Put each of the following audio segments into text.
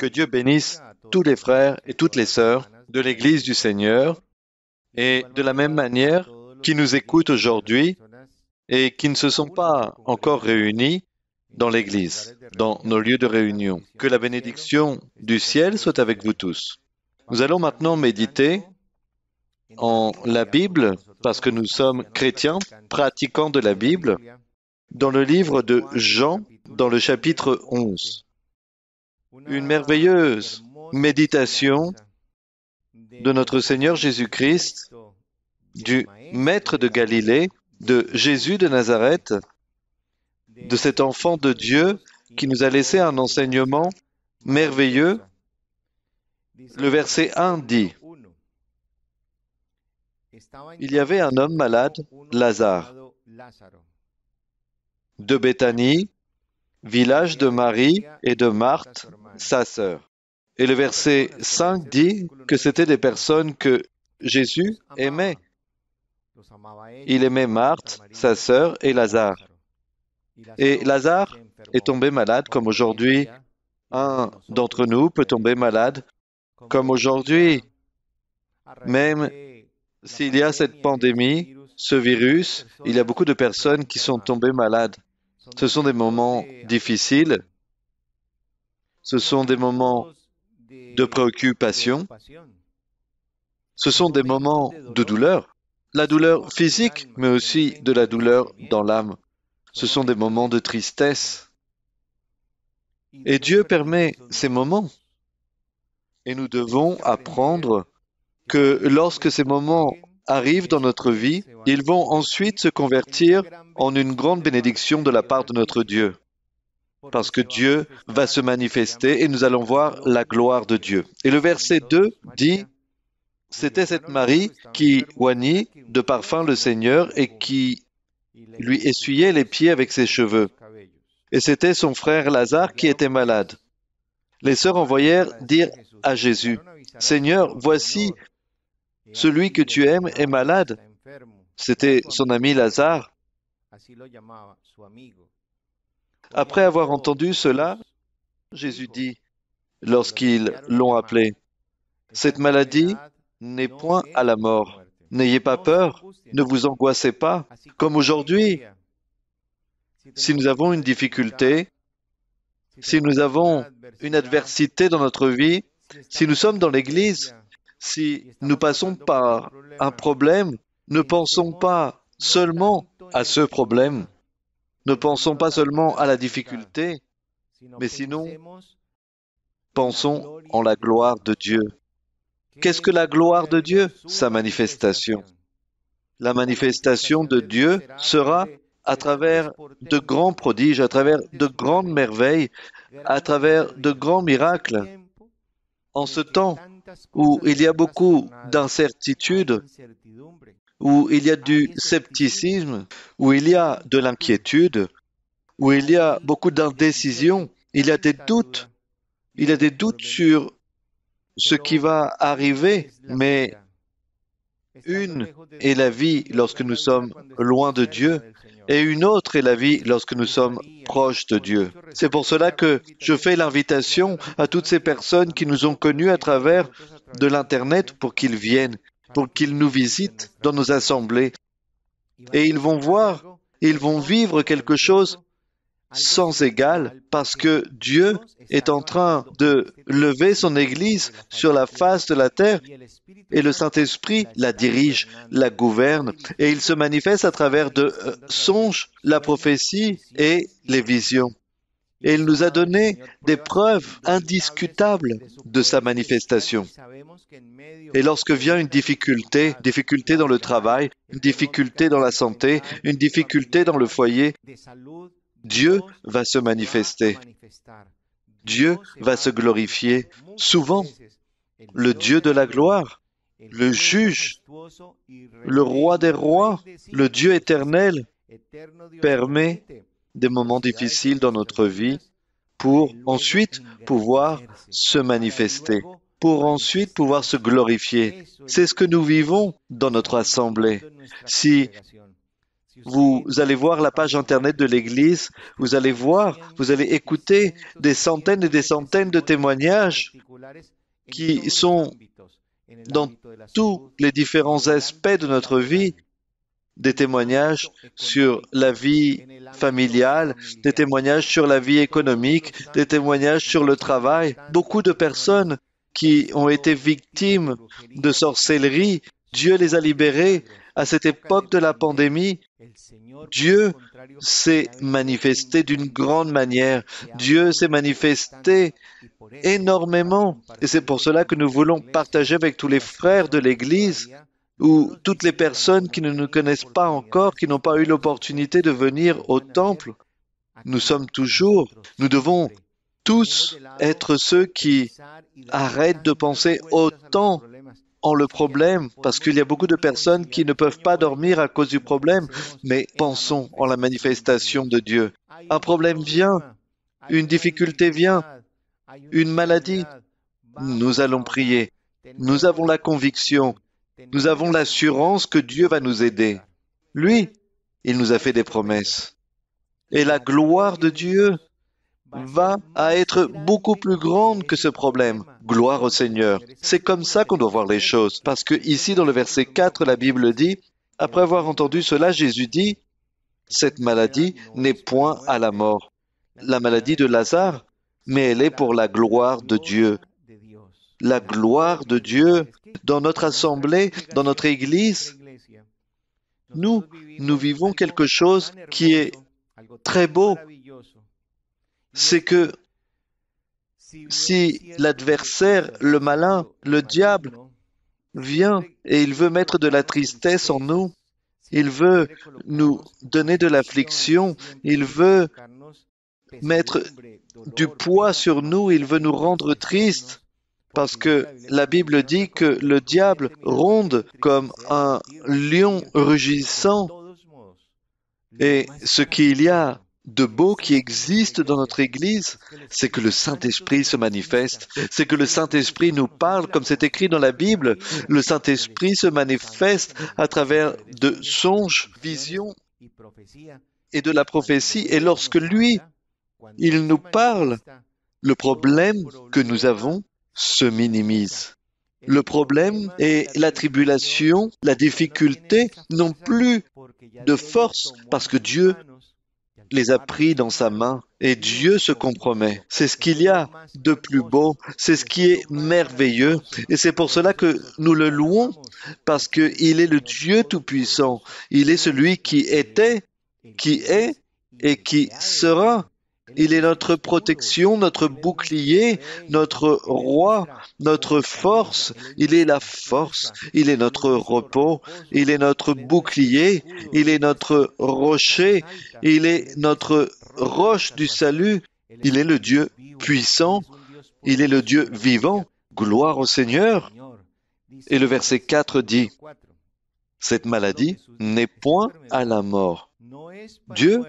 Que Dieu bénisse tous les frères et toutes les sœurs de l'Église du Seigneur et de la même manière qui nous écoutent aujourd'hui et qui ne se sont pas encore réunis dans l'Église, dans nos lieux de réunion. Que la bénédiction du ciel soit avec vous tous. Nous allons maintenant méditer en la Bible, parce que nous sommes chrétiens, pratiquants de la Bible, dans le livre de Jean, dans le chapitre 11 une merveilleuse méditation de notre Seigneur Jésus-Christ, du Maître de Galilée, de Jésus de Nazareth, de cet enfant de Dieu qui nous a laissé un enseignement merveilleux. Le verset 1 dit, Il y avait un homme malade, Lazare, de Bethanie village de Marie et de Marthe, sa sœur. Et le verset 5 dit que c'était des personnes que Jésus aimait. Il aimait Marthe, sa sœur et Lazare. Et Lazare est tombé malade comme aujourd'hui. Un d'entre nous peut tomber malade comme aujourd'hui. Même s'il y a cette pandémie, ce virus, il y a beaucoup de personnes qui sont tombées malades. Ce sont des moments difficiles, ce sont des moments de préoccupation, ce sont des moments de douleur, la douleur physique, mais aussi de la douleur dans l'âme. Ce sont des moments de tristesse. Et Dieu permet ces moments. Et nous devons apprendre que lorsque ces moments arrivent dans notre vie, ils vont ensuite se convertir en une grande bénédiction de la part de notre Dieu. Parce que Dieu va se manifester et nous allons voir la gloire de Dieu. Et le verset 2 dit, c'était cette Marie qui oignit de parfum le Seigneur et qui lui essuyait les pieds avec ses cheveux. Et c'était son frère Lazare qui était malade. Les sœurs envoyèrent dire à Jésus, Seigneur, voici celui que tu aimes est malade. C'était son ami Lazare. Après avoir entendu cela, Jésus dit, lorsqu'ils l'ont appelé, Cette maladie n'est point à la mort. N'ayez pas peur, ne vous angoissez pas, comme aujourd'hui. Si nous avons une difficulté, si nous avons une adversité dans notre vie, si nous sommes dans l'Église, si nous passons par un problème, ne pensons pas seulement à ce problème, ne pensons pas seulement à la difficulté, mais sinon, pensons en la gloire de Dieu. Qu'est-ce que la gloire de Dieu Sa manifestation. La manifestation de Dieu sera à travers de grands prodiges, à travers de grandes merveilles, à travers de grands miracles. En ce temps, où il y a beaucoup d'incertitudes, où il y a du scepticisme, où il y a de l'inquiétude, où il y a beaucoup d'indécision, il y a des doutes, il y a des doutes sur ce qui va arriver, mais une est la vie lorsque nous sommes loin de Dieu, et une autre est la vie lorsque nous sommes proches de Dieu. C'est pour cela que je fais l'invitation à toutes ces personnes qui nous ont connus à travers de l'Internet pour qu'ils viennent, pour qu'ils nous visitent dans nos assemblées. Et ils vont voir, ils vont vivre quelque chose sans égal parce que Dieu est en train de lever son Église sur la face de la terre et le Saint-Esprit la dirige, la gouverne et il se manifeste à travers de euh, songes, la prophétie et les visions. Et il nous a donné des preuves indiscutables de sa manifestation. Et lorsque vient une difficulté, difficulté dans le travail, une difficulté dans la santé, une difficulté dans le foyer, Dieu va se manifester. Dieu va se glorifier. Souvent, le Dieu de la gloire, le juge, le roi des rois, le Dieu éternel, permet des moments difficiles dans notre vie pour ensuite pouvoir se manifester, pour ensuite pouvoir se glorifier. C'est ce que nous vivons dans notre assemblée. Si vous allez voir la page internet de l'Église, vous allez voir, vous allez écouter des centaines et des centaines de témoignages qui sont dans tous les différents aspects de notre vie, des témoignages sur la vie familiale, des témoignages sur la vie économique, des témoignages sur le travail. Beaucoup de personnes qui ont été victimes de sorcellerie, Dieu les a libérées à cette époque de la pandémie, Dieu s'est manifesté d'une grande manière. Dieu s'est manifesté énormément. Et c'est pour cela que nous voulons partager avec tous les frères de l'Église ou toutes les personnes qui ne nous connaissent pas encore, qui n'ont pas eu l'opportunité de venir au temple. Nous sommes toujours, nous devons tous être ceux qui arrêtent de penser autant ont le problème, parce qu'il y a beaucoup de personnes qui ne peuvent pas dormir à cause du problème, mais pensons en la manifestation de Dieu. Un problème vient, une difficulté vient, une maladie. Nous allons prier. Nous avons la conviction, nous avons l'assurance que Dieu va nous aider. Lui, il nous a fait des promesses. Et la gloire de Dieu va à être beaucoup plus grande que ce problème. Gloire au Seigneur. C'est comme ça qu'on doit voir les choses. Parce que ici, dans le verset 4, la Bible dit, après avoir entendu cela, Jésus dit, cette maladie n'est point à la mort. La maladie de Lazare, mais elle est pour la gloire de Dieu. La gloire de Dieu dans notre assemblée, dans notre Église. Nous, nous vivons quelque chose qui est très beau, c'est que si l'adversaire, le malin, le diable, vient et il veut mettre de la tristesse en nous, il veut nous donner de l'affliction, il veut mettre du poids sur nous, il veut nous rendre tristes, parce que la Bible dit que le diable ronde comme un lion rugissant, et ce qu'il y a de beau qui existe dans notre Église, c'est que le Saint-Esprit se manifeste, c'est que le Saint-Esprit nous parle comme c'est écrit dans la Bible. Le Saint-Esprit se manifeste à travers de songes, visions et de la prophétie. Et lorsque lui, il nous parle, le problème que nous avons se minimise. Le problème et la tribulation, la difficulté n'ont plus de force parce que Dieu les a pris dans sa main et Dieu se compromet. C'est ce qu'il y a de plus beau, c'est ce qui est merveilleux et c'est pour cela que nous le louons parce qu'il est le Dieu Tout-Puissant. Il est celui qui était, qui est et qui sera. Il est notre protection, notre bouclier, notre roi, notre force. Il est la force. Il est notre repos. Il est notre bouclier. Il est notre rocher. Il est notre roche du salut. Il est le Dieu puissant. Il est le Dieu vivant. Gloire au Seigneur. Et le verset 4 dit, cette maladie n'est point à la mort. Dieu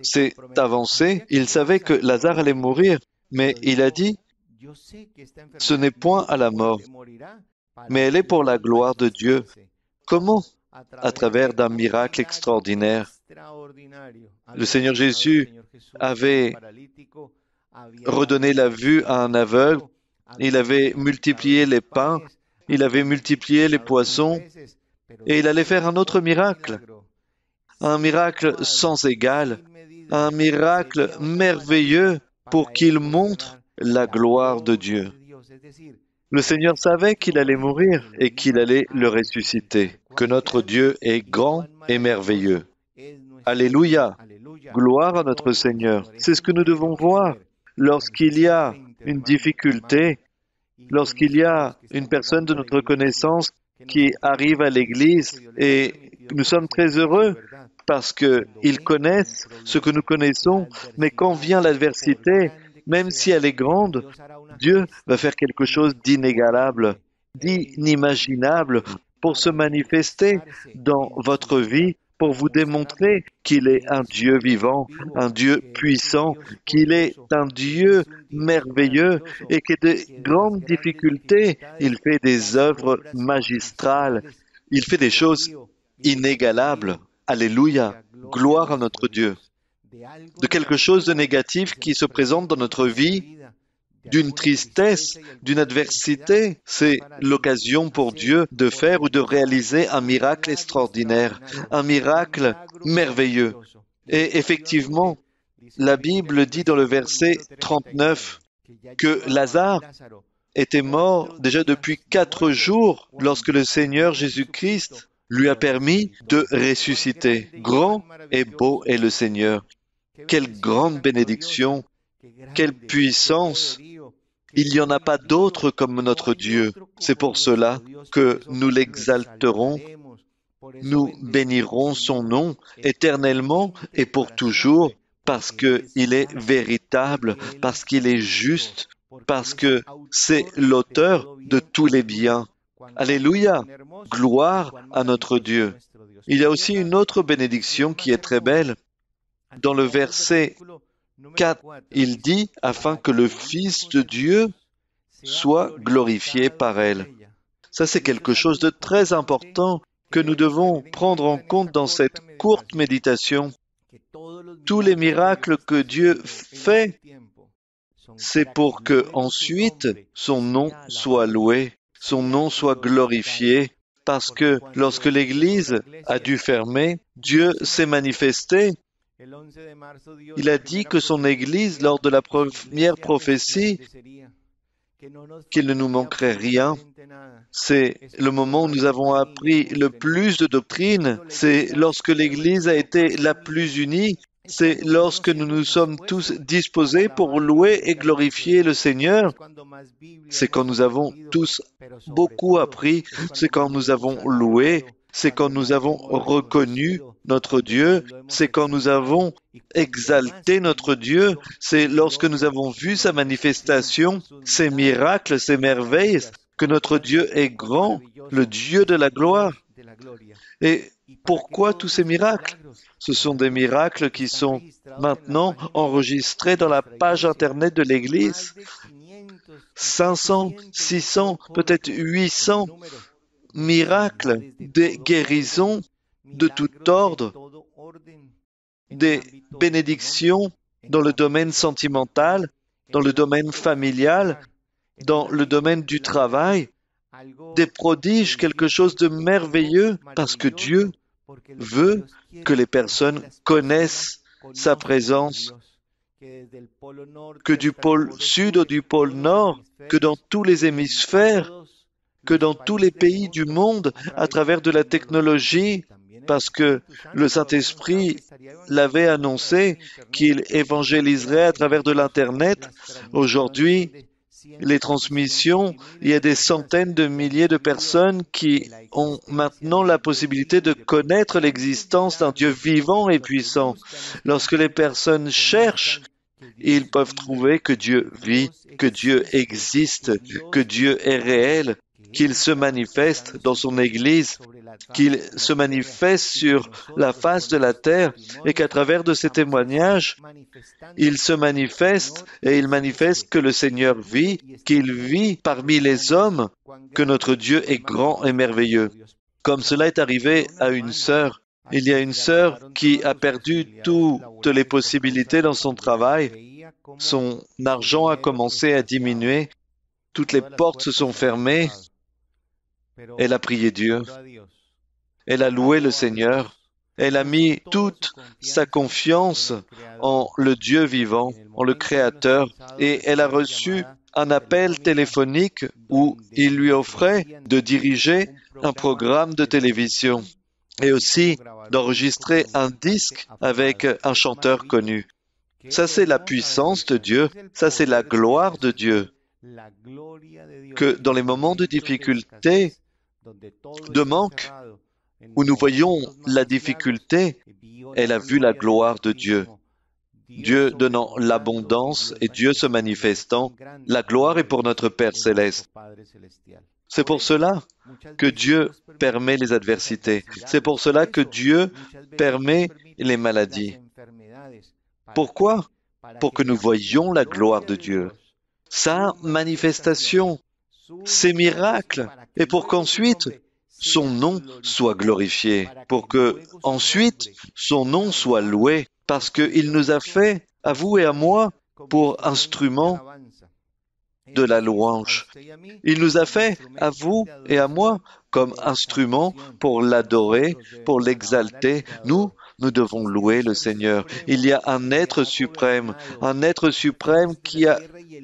c'est avancé, il savait que Lazare allait mourir, mais il a dit, ce n'est point à la mort, mais elle est pour la gloire de Dieu. Comment À travers d'un miracle extraordinaire. Le Seigneur Jésus avait redonné la vue à un aveugle, il avait multiplié les pains, il avait multiplié les poissons, et il allait faire un autre miracle, un miracle sans égal, un miracle merveilleux pour qu'il montre la gloire de Dieu. Le Seigneur savait qu'il allait mourir et qu'il allait le ressusciter, que notre Dieu est grand et merveilleux. Alléluia. Gloire à notre Seigneur. C'est ce que nous devons voir lorsqu'il y a une difficulté, lorsqu'il y a une personne de notre connaissance qui arrive à l'Église et nous sommes très heureux parce qu'ils connaissent ce que nous connaissons, mais quand vient l'adversité, même si elle est grande, Dieu va faire quelque chose d'inégalable, d'inimaginable pour se manifester dans votre vie, pour vous démontrer qu'il est un Dieu vivant, un Dieu puissant, qu'il est un Dieu merveilleux et que de grandes difficultés, il fait des œuvres magistrales, il fait des choses inégalables. Alléluia, gloire à notre Dieu, de quelque chose de négatif qui se présente dans notre vie, d'une tristesse, d'une adversité, c'est l'occasion pour Dieu de faire ou de réaliser un miracle extraordinaire, un miracle merveilleux. Et effectivement, la Bible dit dans le verset 39 que Lazare était mort déjà depuis quatre jours lorsque le Seigneur Jésus-Christ lui a permis de ressusciter. Grand et beau est le Seigneur. Quelle grande bénédiction, quelle puissance. Il n'y en a pas d'autre comme notre Dieu. C'est pour cela que nous l'exalterons, nous bénirons son nom éternellement et pour toujours, parce qu'il est véritable, parce qu'il est juste, parce que c'est l'auteur de tous les biens Alléluia. Gloire à notre Dieu. Il y a aussi une autre bénédiction qui est très belle. Dans le verset 4, il dit, afin que le Fils de Dieu soit glorifié par elle. Ça, c'est quelque chose de très important que nous devons prendre en compte dans cette courte méditation. Tous les miracles que Dieu fait, c'est pour que ensuite son nom soit loué son nom soit glorifié, parce que lorsque l'Église a dû fermer, Dieu s'est manifesté. Il a dit que son Église, lors de la première prophétie, qu'il ne nous manquerait rien. C'est le moment où nous avons appris le plus de doctrine. C'est lorsque l'Église a été la plus unie c'est lorsque nous nous sommes tous disposés pour louer et glorifier le Seigneur. C'est quand nous avons tous beaucoup appris, c'est quand nous avons loué, c'est quand nous avons reconnu notre Dieu, c'est quand nous avons exalté notre Dieu, c'est lorsque nous avons vu sa manifestation, ses miracles, ses merveilles, que notre Dieu est grand, le Dieu de la gloire. Et pourquoi tous ces miracles Ce sont des miracles qui sont maintenant enregistrés dans la page Internet de l'Église. 500, 600, peut-être 800 miracles, des guérisons de tout ordre, des bénédictions dans le domaine sentimental, dans le domaine familial, dans le domaine du travail, des prodiges, quelque chose de merveilleux, parce que Dieu veut que les personnes connaissent sa présence, que du pôle sud ou du pôle nord, que dans tous les hémisphères, que dans tous les pays du monde, à travers de la technologie, parce que le Saint-Esprit l'avait annoncé qu'il évangéliserait à travers de l'Internet. Aujourd'hui, les transmissions, il y a des centaines de milliers de personnes qui ont maintenant la possibilité de connaître l'existence d'un Dieu vivant et puissant. Lorsque les personnes cherchent, ils peuvent trouver que Dieu vit, que Dieu existe, que Dieu est réel, qu'il se manifeste dans son Église qu'il se manifeste sur la face de la terre et qu'à travers de ces témoignages, il se manifeste et il manifeste que le Seigneur vit, qu'il vit parmi les hommes, que notre Dieu est grand et merveilleux. Comme cela est arrivé à une sœur, il y a une sœur qui a perdu toutes les possibilités dans son travail. Son argent a commencé à diminuer. Toutes les portes se sont fermées. Elle a prié Dieu. Elle a loué le Seigneur. Elle a mis toute sa confiance en le Dieu vivant, en le Créateur, et elle a reçu un appel téléphonique où il lui offrait de diriger un programme de télévision et aussi d'enregistrer un disque avec un chanteur connu. Ça, c'est la puissance de Dieu, ça, c'est la gloire de Dieu, que dans les moments de difficulté, de manque, où nous voyons la difficulté, elle a vu la gloire de Dieu. Dieu donnant l'abondance et Dieu se manifestant, la gloire est pour notre Père céleste. C'est pour cela que Dieu permet les adversités. C'est pour cela que Dieu permet les maladies. Pourquoi Pour que nous voyions la gloire de Dieu, sa manifestation, ses miracles, et pour qu'ensuite son nom soit glorifié, pour que ensuite son nom soit loué, parce qu'il nous a fait, à vous et à moi, pour instrument de la louange. Il nous a fait, à vous et à moi, comme instrument pour l'adorer, pour l'exalter. Nous, nous devons louer le Seigneur. Il y a un être suprême, un être suprême qui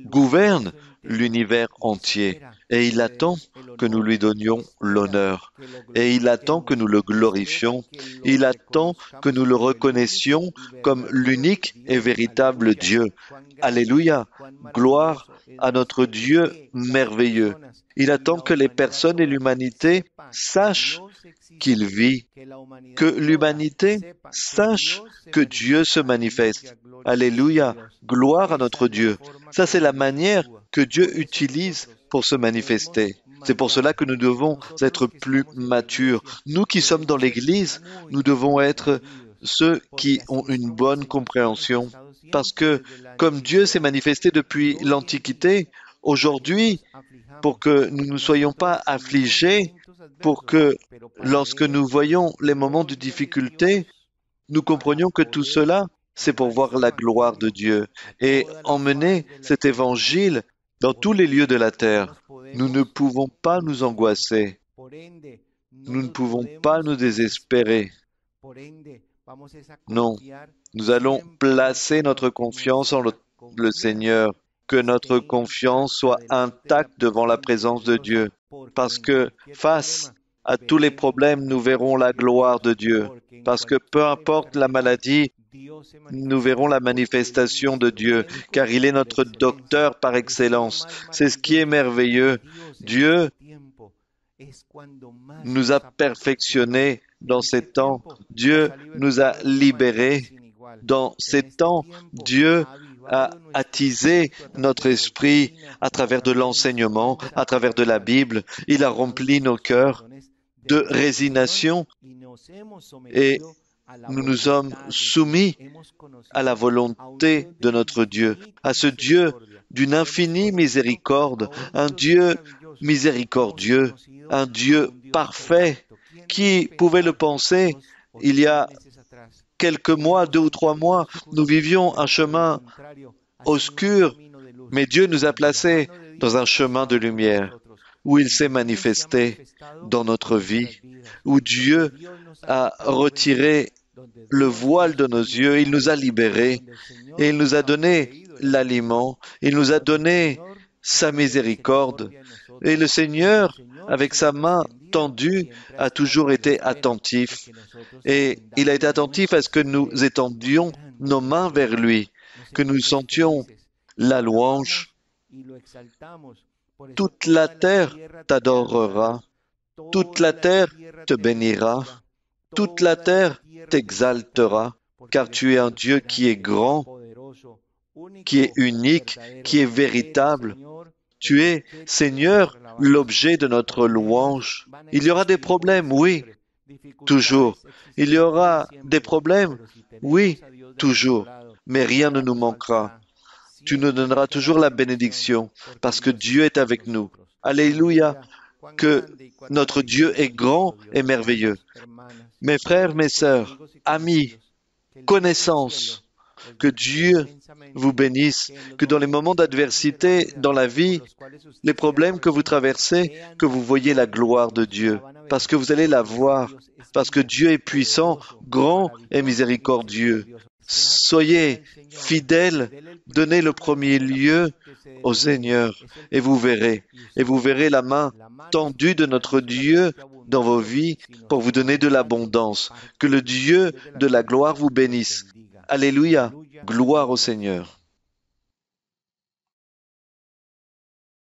gouverne l'univers entier. Et il attend que nous lui donnions l'honneur. Et il attend que nous le glorifions. Il attend que nous le reconnaissions comme l'unique et véritable Dieu. Alléluia. Gloire à notre Dieu merveilleux. Il attend que les personnes et l'humanité sachent qu'il vit, que l'humanité sache que Dieu se manifeste. Alléluia, gloire à notre Dieu. Ça, c'est la manière que Dieu utilise pour se manifester. C'est pour cela que nous devons être plus matures. Nous qui sommes dans l'Église, nous devons être ceux qui ont une bonne compréhension. Parce que comme Dieu s'est manifesté depuis l'Antiquité, aujourd'hui, pour que nous ne soyons pas affligés, pour que lorsque nous voyons les moments de difficulté, nous comprenions que tout cela, c'est pour voir la gloire de Dieu et emmener cet évangile dans tous les lieux de la terre. Nous ne pouvons pas nous angoisser. Nous ne pouvons pas nous désespérer. Non, nous allons placer notre confiance en le, Seigneur, que notre confiance soit intacte devant la présence de Dieu, parce que face à tous les problèmes, nous verrons la gloire de Dieu, parce que peu importe la maladie, nous verrons la manifestation de Dieu, car il est notre docteur par excellence. C'est ce qui est merveilleux. Dieu nous a perfectionnés dans ces temps. Dieu nous a libérés dans ces temps. Dieu a attisé notre esprit à travers de l'enseignement, à travers de la Bible. Il a rempli nos cœurs de résignation et nous nous sommes soumis à la volonté de notre Dieu, à ce Dieu d'une infinie miséricorde, un Dieu miséricordieux, un Dieu parfait. Qui pouvait le penser il y a quelques mois, deux ou trois mois, nous vivions un chemin obscur, mais Dieu nous a placés dans un chemin de lumière où il s'est manifesté dans notre vie, où Dieu a retiré le voile de nos yeux, il nous a libérés, et il nous a donné l'aliment, il nous a donné sa miséricorde. Et le Seigneur, avec sa main tendue, a toujours été attentif. Et il a été attentif à ce que nous étendions nos mains vers lui, que nous sentions la louange. Toute la terre t'adorera, toute la terre te bénira toute la terre t'exaltera, car tu es un Dieu qui est grand, qui est unique, qui est véritable. Tu es, Seigneur, l'objet de notre louange. Il y aura des problèmes, oui, toujours. Il y aura des problèmes, oui, toujours. Mais rien ne nous manquera. Tu nous donneras toujours la bénédiction, parce que Dieu est avec nous. Alléluia, que notre Dieu est grand et merveilleux mes frères, mes sœurs, amis, connaissances, que Dieu vous bénisse, que dans les moments d'adversité, dans la vie, les problèmes que vous traversez, que vous voyez la gloire de Dieu, parce que vous allez la voir, parce que Dieu est puissant, grand et miséricordieux. Soyez fidèles, donnez le premier lieu au Seigneur, et vous verrez, et vous verrez la main tendue de notre Dieu dans vos vies pour vous donner de l'abondance. Que le Dieu de la gloire vous bénisse. Alléluia. Gloire au Seigneur.